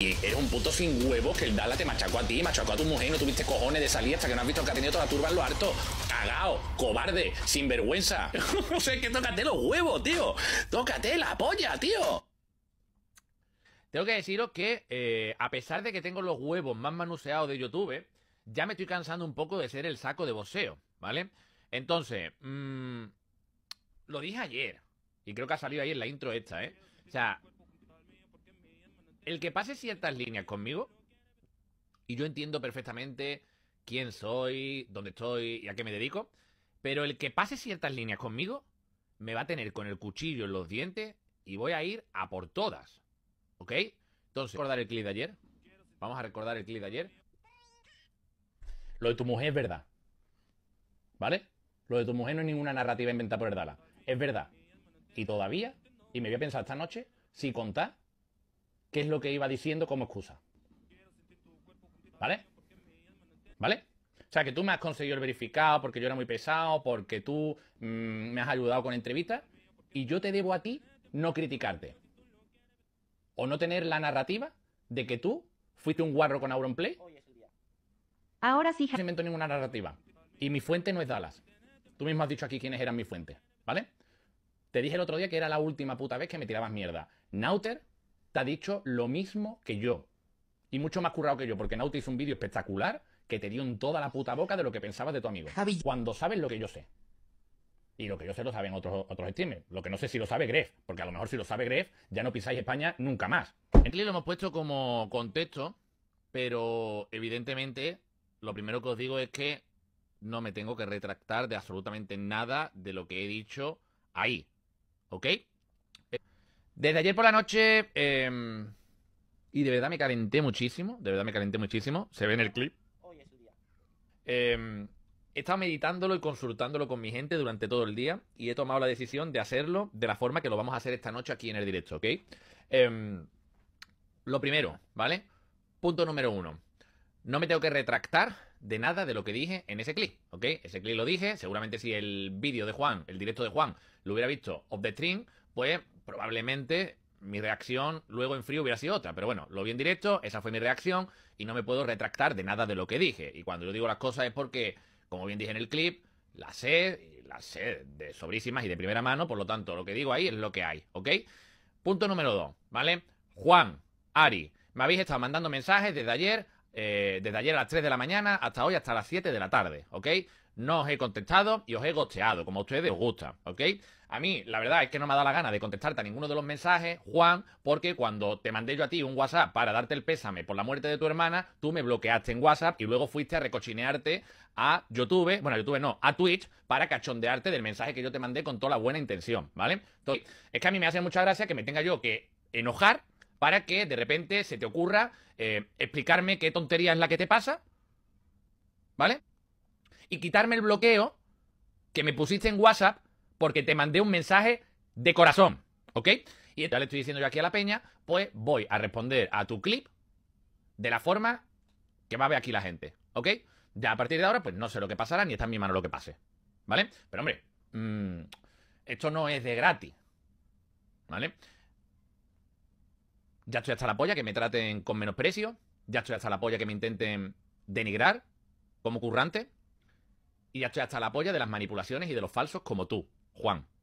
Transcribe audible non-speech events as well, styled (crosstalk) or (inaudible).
Y eres un puto sin huevos que el Dala te machacó a ti, machacó a tu mujer y no tuviste cojones de salir hasta que no has visto que ha tenido toda la turba en lo harto. Cagao, cobarde, sinvergüenza. (laughs) o sea, es que tócate los huevos, tío. Tócate la polla, tío. Tengo que deciros que, eh, a pesar de que tengo los huevos más manuseados de YouTube, ya me estoy cansando un poco de ser el saco de boxeo, ¿vale? Entonces, mmm, lo dije ayer, y creo que ha salido ahí en la intro esta, ¿eh? O sea, el que pase ciertas líneas conmigo, y yo entiendo perfectamente quién soy, dónde estoy y a qué me dedico, pero el que pase ciertas líneas conmigo, me va a tener con el cuchillo en los dientes y voy a ir a por todas. ¿Ok? Entonces, recordar el clip de ayer. Vamos a recordar el clip de ayer. Lo de tu mujer es verdad. ¿Vale? Lo de tu mujer no es ninguna narrativa inventada por Erdala. Es verdad. Y todavía, y me voy a pensar esta noche, si contás qué es lo que iba diciendo como excusa. ¿Vale? ¿Vale? O sea, que tú me has conseguido el verificado porque yo era muy pesado, porque tú mm, me has ayudado con entrevistas y yo te debo a ti no criticarte. O no tener la narrativa de que tú fuiste un guarro con Play. Ahora sí. No invento ninguna narrativa. Y mi fuente no es Dallas. Tú mismo has dicho aquí quiénes eran mi fuente, ¿vale? Te dije el otro día que era la última puta vez que me tirabas mierda. Nauter ha dicho lo mismo que yo. Y mucho más currado que yo, porque Nauti hizo un vídeo espectacular que te dio en toda la puta boca de lo que pensabas de tu amigo. Cuando sabes lo que yo sé. Y lo que yo sé lo saben otros, otros streamers. Lo que no sé si lo sabe Gref, porque a lo mejor si lo sabe Gref, ya no pisáis España nunca más. En lo hemos puesto como contexto, pero evidentemente lo primero que os digo es que no me tengo que retractar de absolutamente nada de lo que he dicho ahí. ¿Ok? Desde ayer por la noche... Em, y de verdad me calenté muchísimo, de verdad me calenté muchísimo. Se ve en el clip. Hoy es día. Em, he estado meditándolo y consultándolo con mi gente durante todo el día y he tomado la decisión de hacerlo de la forma que lo vamos a hacer esta noche aquí en el directo, ¿ok? Em, lo primero, ¿vale? Punto número uno. No me tengo que retractar de nada de lo que dije en ese clip, ¿ok? Ese clip lo dije, seguramente si el vídeo de Juan, el directo de Juan, lo hubiera visto off the stream, pues probablemente mi reacción luego en frío hubiera sido otra. Pero bueno, lo vi en directo, esa fue mi reacción y no me puedo retractar de nada de lo que dije. Y cuando yo digo las cosas es porque, como bien dije en el clip, la sé, la sé de sobrísimas y de primera mano, por lo tanto, lo que digo ahí es lo que hay, ¿ok? Punto número dos, ¿vale? Juan, Ari, me habéis estado mandando mensajes desde ayer eh, desde ayer a las 3 de la mañana hasta hoy hasta las 7 de la tarde, ¿ok? No os he contestado y os he goteado, como a ustedes os gusta, ¿ok? A mí, la verdad es que no me ha dado la gana de contestarte a ninguno de los mensajes, Juan, porque cuando te mandé yo a ti un WhatsApp para darte el pésame por la muerte de tu hermana, tú me bloqueaste en WhatsApp y luego fuiste a recochinearte a YouTube, bueno, a YouTube no, a Twitch, para cachondearte del mensaje que yo te mandé con toda la buena intención, ¿vale? Entonces, es que a mí me hace mucha gracia que me tenga yo que enojar para que de repente se te ocurra eh, explicarme qué tontería es la que te pasa, ¿vale? Y quitarme el bloqueo que me pusiste en WhatsApp porque te mandé un mensaje de corazón, ¿ok? Y ya le estoy diciendo yo aquí a la peña, pues voy a responder a tu clip de la forma que va a ver aquí la gente, ¿ok? Ya a partir de ahora, pues no sé lo que pasará, ni está en mi mano lo que pase, ¿vale? Pero hombre, mm, esto no es de gratis, ¿vale? Ya estoy hasta la polla que me traten con menosprecio. Ya estoy hasta la polla que me intenten denigrar como currante. Y ya estoy hasta la polla de las manipulaciones y de los falsos como tú, Juan.